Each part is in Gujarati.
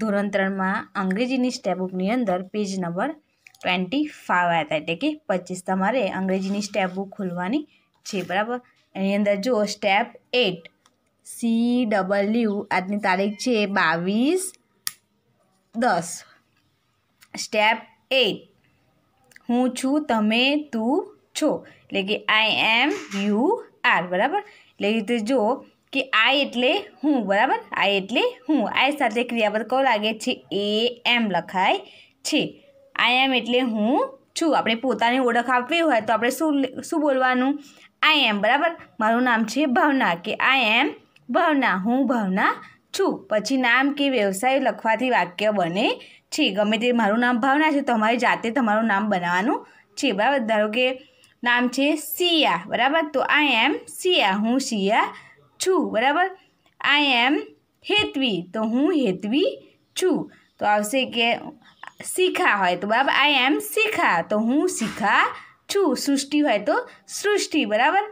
ધોરણ ત્રણમાં અંગ્રેજીની સ્ટેપ બુકની અંદર પેજ નંબર ટ્વેન્ટી ફાઇવ આવ્યા હતા એટલે કે પચીસ તમારે અંગ્રેજીની સ્ટેપ બુક ખોલવાની છે બરાબર એની અંદર જો સ્ટેપ એટ સી ડબલ્યુ આજની તારીખ છે બાવીસ દસ સ્ટેપ એટ હું છું તમે તું છો એટલે કે આઈ એમ યુ આર બરાબર એટલે રીતે જો કે આ એટલે હું બરાબર આ એટલે હું આઈ સાથે ક્રિયાપદ કયો લાગે છે એ એમ લખાય છે આઈ એમ એટલે હું છું આપણે પોતાની ઓળખ આપવી હોય તો આપણે શું શું બોલવાનું આઈ એમ બરાબર મારું નામ છે ભાવના કે આઈ એમ ભાવના હું ભાવના છું પછી નામ કે વ્યવસાય લખવાથી વાક્ય બને છે ગમે તે મારું નામ ભાવના છે તમારી જાતે તમારું નામ બનાવવાનું છે બરાબર ધારો કે નામ છે સિયા બરાબર તો આઈ એમ સિયા હું સિયા છું બરાબર આઈ એમ હેતવી તો હું હેતવી છું તો આવશે કે શીખા હોય તો બરાબર આઈ એમ શીખા તો હું શીખા છું સૃષ્ટિ હોય તો સૃષ્ટિ બરાબર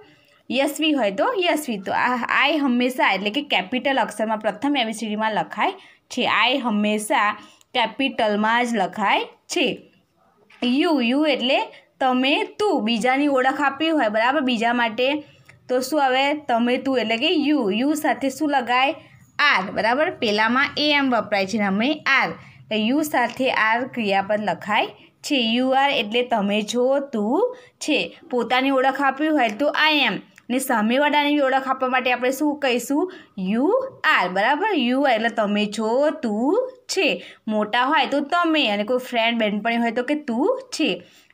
યશવી હોય તો યશવી તો આ આઈ હંમેશા એટલે કે કેપિટલ અક્ષરમાં પ્રથમ એબીસીડીમાં લખાય છે આ હંમેશા કેપિટલમાં જ લખાય છે યુ યુ એટલે તમે તું બીજાની ઓળખ આપી હોય બરાબર બીજા માટે તો શું આવે તમે તું એટલે કે યુ યુ સાથે શું લગાય આર બરાબર પેલામાં એ એમ વપરાય છે અમે આર યુ સાથે આર ક્રિયાપદ લખાય છે યુ આર એટલે તમે છો તું છે પોતાની ઓળખ આપવી હોય તો આઈ એમ ને સામેવાળાની ઓળખ આપવા માટે આપણે શું કહીશું યુ આર બરાબર યુ આર એટલે તમે છો તું છે મોટા હોય તો તમે અને કોઈ ફ્રેન્ડ બેનપણી હોય તો કે તું છે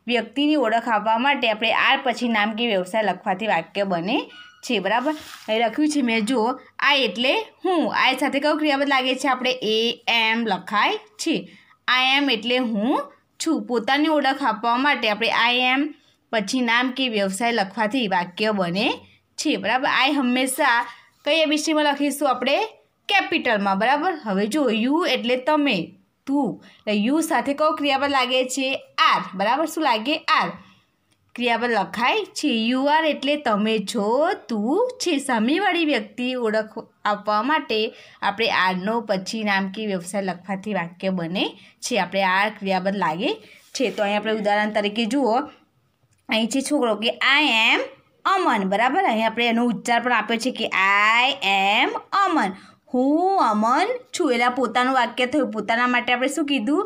વ્યક્તિની ઓળખ આપવા માટે આપણે આ પછી નામ કે વ્યવસાય લખવાથી વાક્ય બને છે બરાબર એ લખ્યું છે મેં જો આ એટલે હું આ સાથે કયું ક્રિયાપદ લાગે છે આપણે એ એમ લખાય છે આઈ એમ એટલે હું છું પોતાની ઓળખ આપવા માટે આપણે આઈ એમ પછી નામ કે વ્યવસાય લખવાથી વાક્ય બને છે બરાબર આઈ હંમેશા કઈ વિષયમાં લખીશું આપણે કેપિટલમાં બરાબર હવે જો યુ એટલે તમે તું યુ સાથે કહો ક્રિયાપદ લાગે છે આર બરાબર શું લાગે આર ક્રિયાપદ લખાય છે યુ આર એટલે તમે છો તું છે સામેવાળી વ્યક્તિ ઓળખ આપવા માટે આપણે આરનો પછી નામ કે વ્યવસાય લખવાથી વાક્ય બને છે આપણે આર ક્રિયાપદ લાગે છે તો અહીં આપણે ઉદાહરણ તરીકે જુઓ અહીં છે છોકરો કે આઈ એમ અમન બરાબર અહીં આપણે એનો ઉચ્ચાર પણ આપ્યો છે કે આઈ એમ અમન હું અમન છું એટલે આ પોતાનું વાક્ય થયું પોતાના માટે આપણે શું કીધું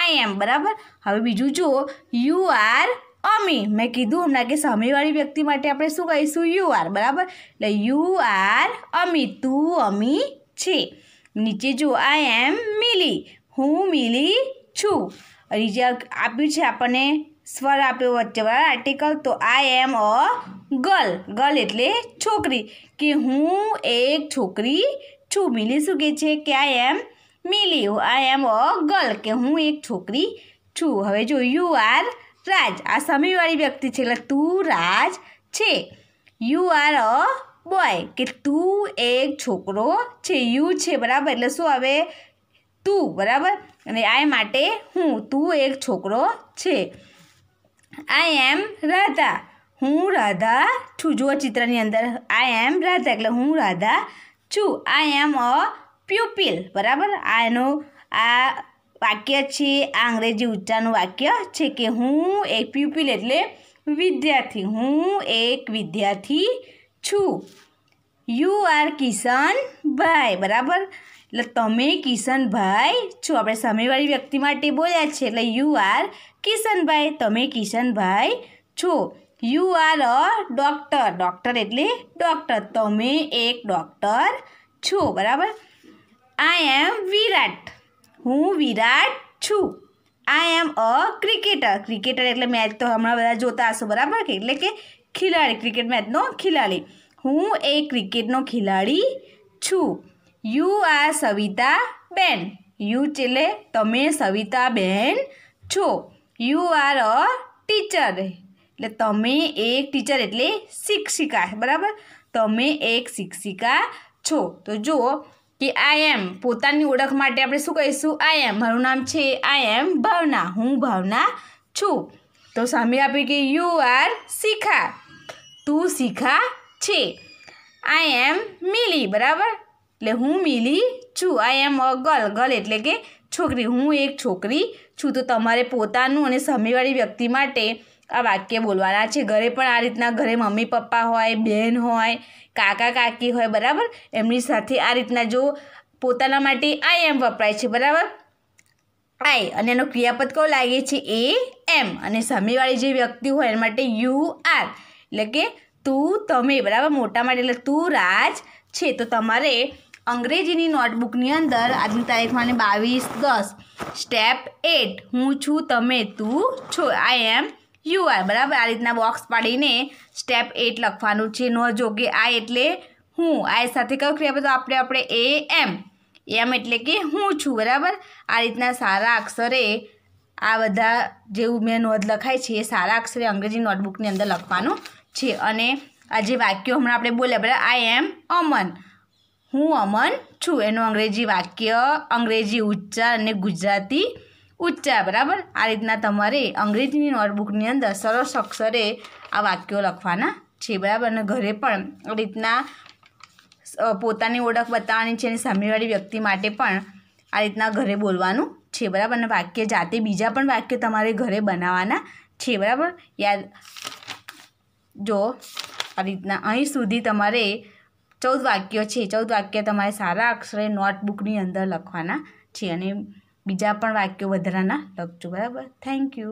આઈ એમ બરાબર હવે બીજું જુઓ યુ આર અમી મેં કીધું હમણાં કે સામેવાળી વ્યક્તિ માટે આપણે શું કહીશું યુ આર બરાબર એટલે યુ આર અમી તું અમી છે નીચે જુઓ આઈ એમ મિલી હું મિલી છું જે આપ્યું છે આપણને સ્વર આપ્યો વચ્ચે બરાબર આર્ટિકલ તો આઈ એમ અ ગર્લ ગર્લ એટલે છોકરી કે હું એક છોકરી છું મિલી શું કહે છે કે આઈ એમ મિલી આઈ એમ અ ગર્લ કે હું એક છોકરી છું હવે જો યુ આર રાજ આ સામેવાળી વ્યક્તિ છે એટલે તું રાજ છે યુ આર અ બોય કે તું એક છોકરો છે યુ છે બરાબર એટલે શું આવે તું બરાબર અને આ માટે હું તું એક છોકરો છે આઈ એમ રાધા હું રાધા છું જુઓ ચિત્રની અંદર આઈ એમ રાધા એટલે હું રાધા છું આઈ એમ અ પ્યુપિલ બરાબર આનું આ વાક્ય છે આ અંગ્રેજી ઉચ્ચારનું વાક્ય છે કે હું એક પ્યુપિલ એટલે વિદ્યાર્થી હું એક વિદ્યાર્થી છું યુ આર કિશનભાઈ બરાબર એટલે તમે કિશનભાઈ છો આપણે સામેવાળી વ્યક્તિ માટે બોલ્યા છે એટલે યુ આર કિશનભાઈ તમે કિશનભાઈ છો you are a doctor doctor એટલે ડૉક્ટર તમે એક ડૉક્ટર છો બરાબર આઈ એમ વિરાટ હું વિરાટ છું I am a cricketer cricketer એટલે મેચ તો હમણાં બધા જોતા હશો બરાબર કે એટલે કે ખિલાડી ક્રિકેટ મેચનો ખિલાડી હું એ ક્રિકેટનો ખિલાડી છું યુ આર સવિતા બેન યુ એટલે તમે સવિતા બેન છો યુ આર અ ટીચર એટલે તમે એક ટીચર એટલે શિક્ષિકા બરાબર તમે એક શિક્ષિકા છો તો જુઓ કે આઈ એમ પોતાની ઓળખ માટે આપણે શું કહીશું આઈ એમ મારું નામ છે આઈ એમ ભાવના હું ભાવના છું તો સામે આપી કે યુ આર શિખા તું શિખા છે આઈ એમ મિલી બરાબર એટલે હું મિલી છું I am a girl girl એટલે કે છોકરી હું એક છોકરી છું તો તમારે પોતાનું અને સામેવાળી વ્યક્તિ માટે આ વાક્ય બોલવાના છે ઘરે પણ આ રીતના ઘરે મમ્મી પપ્પા હોય બહેન હોય કાકા કાકી હોય બરાબર એમની સાથે આ રીતના જો પોતાના માટે આઈ એમ વપરાય છે બરાબર આઈ અને એનો ક્રિયાપદ કયો લાગે છે એ એમ અને સામેવાળી જે વ્યક્તિ હોય એના માટે યુ આર એટલે કે તું તમે બરાબર મોટા માટે એટલે તું રાજ છે તો તમારે અંગ્રેજીની નોટબુકની અંદર આજની તારીખમાં બાવીસ દસ સ્ટેપ એટ હું છું તમે તું છો આઈ એમ યુ આર બરાબર આ રીતના બોક્સ પાડીને સ્ટેપ એટ લખવાનું છે નોંધજો કે આ એટલે હું આ સાથે કયો ક્રિયાપદ તો આપણે આપણે એ એમ એમ એટલે કે હું છું બરાબર આ રીતના સારા અક્ષરે આ બધા જેવું મેં નોંધ લખાય છે એ સારા અક્ષરે અંગ્રેજી નોટબુકની અંદર લખવાનું છે અને આ જે વાક્યો હમણાં આપણે બોલ્યા બરાબર આઈ એમ અમન હું અમન છું એનું અંગ્રેજી વાક્ય અંગ્રેજી ઉચ્ચાર અને ગુજરાતી ઊંચા બરાબર આ રીતના તમારે અંગ્રેજીની નોટબુકની અંદર સરસ અક્ષરે આ વાક્યો લખવાના છે બરાબર અને ઘરે પણ આ રીતના પોતાની ઓળખ બતાવવાની છે અને સામેવાળી વ્યક્તિ માટે પણ આ રીતના ઘરે બોલવાનું છે બરાબર અને વાક્ય જાતે બીજા પણ વાક્ય તમારે ઘરે બનાવવાના છે બરાબર યાદ જો આ રીતના અહીં સુધી તમારે ચૌદ વાક્યો છે ચૌદ વાક્ય તમારે સારા અક્ષરે નોટબુકની અંદર લખવાના છે અને બીજા પણ વાક્યો વધારાના લખજો બરાબર થેન્ક યુ